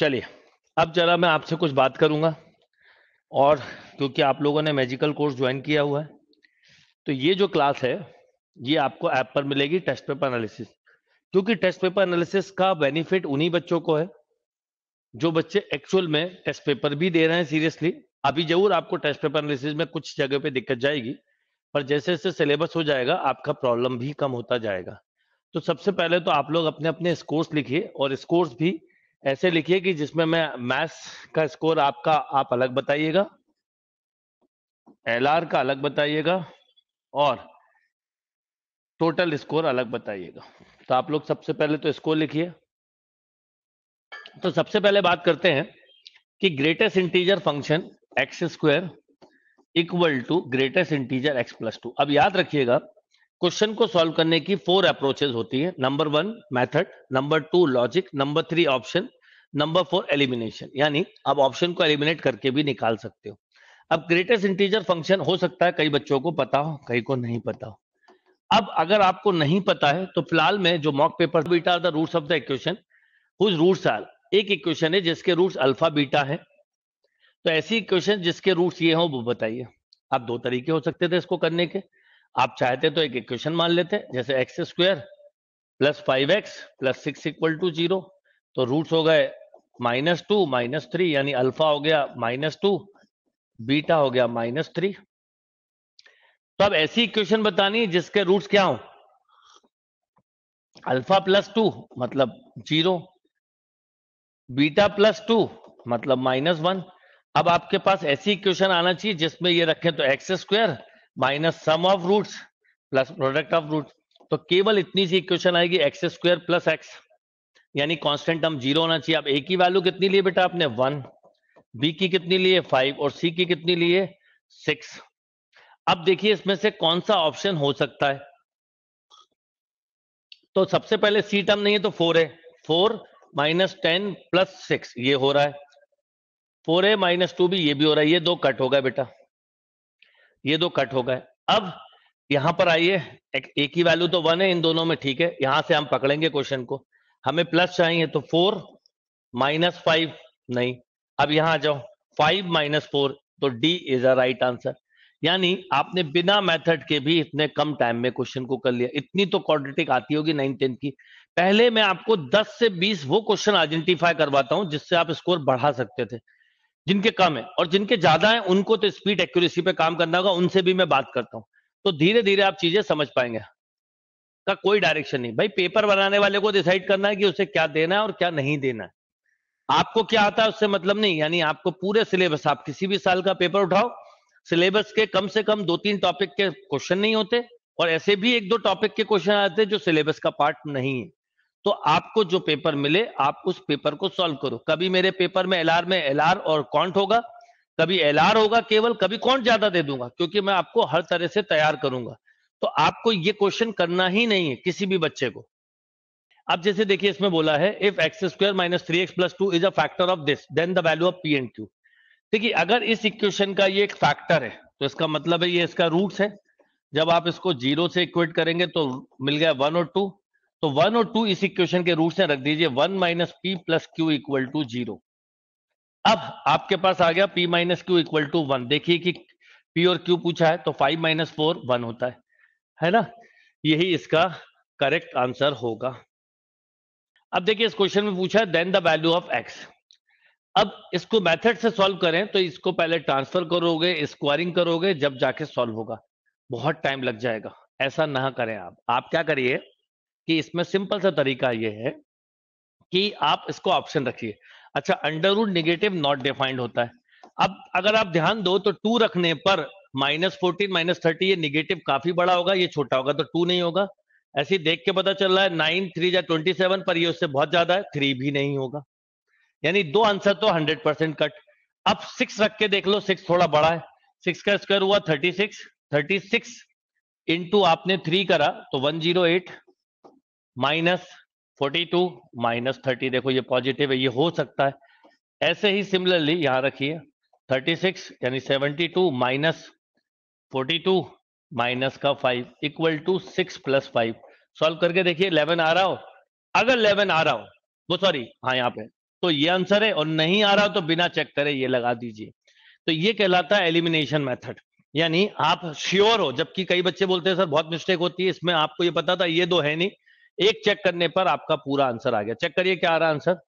चलिए अब जरा मैं आपसे कुछ बात करूंगा और क्योंकि आप लोगों ने मेजिकल कोर्स ज्वाइन किया हुआ है तो ये जो क्लास है ये आपको ऐप पर मिलेगी टेस्ट पेपर एनालिसिस क्योंकि टेस्ट पेपर एनालिसिस का बेनिफिट उन्हीं बच्चों को है जो बच्चे एक्चुअल में टेस्ट पेपर भी दे रहे हैं सीरियसली अभी जरूर आपको टेस्ट पेपर एनालिसिस में कुछ जगह पे दिक्कत जाएगी पर जैसे जैसे सिलेबस हो जाएगा आपका प्रॉब्लम भी कम होता जाएगा तो सबसे पहले तो आप लोग अपने अपने स्कोर्स लिखिए और स्कोर्स भी ऐसे लिखिए कि जिसमें मैं मैथ्स का स्कोर आपका आप अलग बताइएगा एलआर का अलग बताइएगा और टोटल स्कोर अलग बताइएगा तो आप लोग सबसे पहले तो स्कोर लिखिए तो सबसे पहले बात करते हैं कि greatest integer function x square equal to greatest integer x plus two अब याद रखिएगा क्वेश्चन को सॉल्व करने की फोर अप्रोचेस होती है number one method number two logic number three option number four elimination यानी आप ऑप्शन को एलिमिनेट करके भी निकाल सकते हो अब ग्रेटेस्ट इंटीजर फंक्शन हो सकता है कई बच्चों को पता हो कई को नहीं पता हो अब अगर आपको नहीं पता है तो फिलहाल में जो mock paper beta are the root of the equation whose roots are एक इक्वेशन है जिसके रूट्स अल्फा बीटा है तो ऐसी इक्वेशन जिसके रूट्स ये हो वो बताइए आप दो तरीके हो सकते थे इसको करने के आप चाहते तो एक इक्वेशन मान लेते जैसे x square plus five x plus six equal to zero तो रूट्स हो गए माइनस टू माइनस थ्री यानी अल्फा हो गया माइनस टू बीटा हो गया माइनस थ्री तो अब ऐसी इक्वेशन बतानी है जिसके रूट्स क्या हो अल्फा प्लस टू मतलब जीरो बीटा प्लस टू मतलब माइनस वन अब आपके पास ऐसी इक्वेशन आना चाहिए जिसमें ये रखें तो x square minus sum of roots plus product of root तो केवल इतनी सी इक्वेशन आएगी एक्स स्क्वायर प्लस एक्स यानी कांस्टेंट टर्म जीरो होना चाहिए अब ए की वैल्यू कितनी लिए बेटा आपने वन बी की कितनी लिए फाइव और सी की कितनी लिए सिक्स अब देखिए इसमें से कौन सा ऑप्शन हो सकता है तो सबसे पहले सी टर्म नहीं है तो फोर है four minus ten plus six ये हो रहा है फोर है माइनस टू भी ये भी हो रहा है ये दो कट होगा बेटा ये दो कट हो गए अब यहां पर आइए एक, एक ही वैल्यू तो वन है इन दोनों में ठीक है यहां से हम पकड़ेंगे क्वेश्चन को हमें प्लस चाहिए तो फोर माइनस फाइव नहीं अब यहां आ जाओ फाइव माइनस फोर तो D is a right answer यानी आपने बिना मेथड के भी इतने कम टाइम में क्वेश्चन को कर लिया इतनी तो क्वाड्रेटिक आती होगी नाइन टेन की पहले मैं आपको दस से बीस वो क्वेश्चन आइडेंटिफाई करवाता हूं जिससे आप स्कोर बढ़ा सकते थे जिनके कम है और जिनके ज्यादा है उनको तो स्पीड एक्यूरेसी पे काम करना होगा उनसे भी मैं बात करता हूँ तो धीरे धीरे आप चीजें समझ पाएंगे का कोई डायरेक्शन नहीं भाई पेपर बनाने वाले को डिसाइड करना है कि उसे क्या देना है और क्या नहीं देना है आपको क्या आता है उससे मतलब नहीं यानी आपको पूरे सिलेबस आप किसी भी साल का पेपर उठाओ सिलेबस के कम से कम दो तीन टॉपिक के क्वेश्चन नहीं होते और ऐसे भी एक दो टॉपिक के क्वेश्चन आते हैं जो सिलेबस का पार्ट नहीं है तो आपको जो पेपर मिले आप उस पेपर को सॉल्व करो कभी मेरे पेपर में एलआर में एलआर और कॉन्ट होगा कभी एलआर होगा केवल कभी कॉन्ट ज्यादा दे दूंगा क्योंकि मैं आपको हर तरह से तैयार करूंगा तो आपको ये क्वेश्चन करना ही नहीं है किसी भी बच्चे को अब जैसे देखिए इसमें बोला है if x square minus three x plus two is a factor of this then the value of P and Q देखिए अगर इस इक्वेशन का ये एक फैक्टर है तो इसका मतलब है ये इसका रूट है जब आप इसको जीरो से इक्वेट करेंगे तो मिल गया वन और टू तो वन और टू इस इक्वेशन के रूट से रख दीजिए one minus P plus Q equal to zero अब आपके पास आ गया P minus Q equal to one देखिए कि पी और क्यू पूछा है तो फाइव माइनस फोर वन होता है है ना यही इसका करेक्ट आंसर होगा अब देखिए इस क्वेश्चन में पूछा है then the value of X अब इसको मेथड से सॉल्व करें तो इसको पहले ट्रांसफर करोगे स्क्वायरिंग करोगे जब जाके सॉल्व होगा बहुत टाइम लग जाएगा ऐसा ना करें आप आप क्या करिए कि इसमें सिंपल सा तरीका ये है कि आप इसको ऑप्शन रखिए अच्छा under root negative not defined होता है अब अगर आप ध्यान दो तो टू रखने पर माइनस फोर्टीन माइनस थर्टी ये निगेटिव काफी बड़ा होगा ये छोटा होगा तो टू नहीं होगा ऐसे देख के पता चल रहा है नाइन थ्री या ट्वेंटी सेवन पर ये उससे बहुत ज्यादा है थ्री भी नहीं होगा यानी दो आंसर तो हंड्रेड परसेंट कट अब सिक्स रख के देख लो सिक्स थोड़ा बड़ा है सिक्स का स्क्वायर हुआ thirty six thirty six into आपने थ्री करा तो one zero eight minus forty two minus thirty देखो ये पॉजिटिव है ये हो सकता है ऐसे ही सिमिलरली यहां रखिए थर्टी सिक्स यानी seventy two minus forty two minus का five equal to six plus five solve करके देखिए इलेवन आ रहा हो अगर इलेवन आ रहा हो वो सॉरी हाँ यहाँ पे तो ये आंसर है और नहीं आ रहा हो तो बिना चेक करे ये लगा दीजिए तो ये कहलाता है एलिमिनेशन मेथड यानी आप श्योर हो जबकि कई बच्चे बोलते हैं सर बहुत मिस्टेक होती है इसमें आपको ये पता था ये दो है नहीं एक चेक करने पर आपका पूरा आंसर आ गया चेक करिए क्या आ रहा आंसर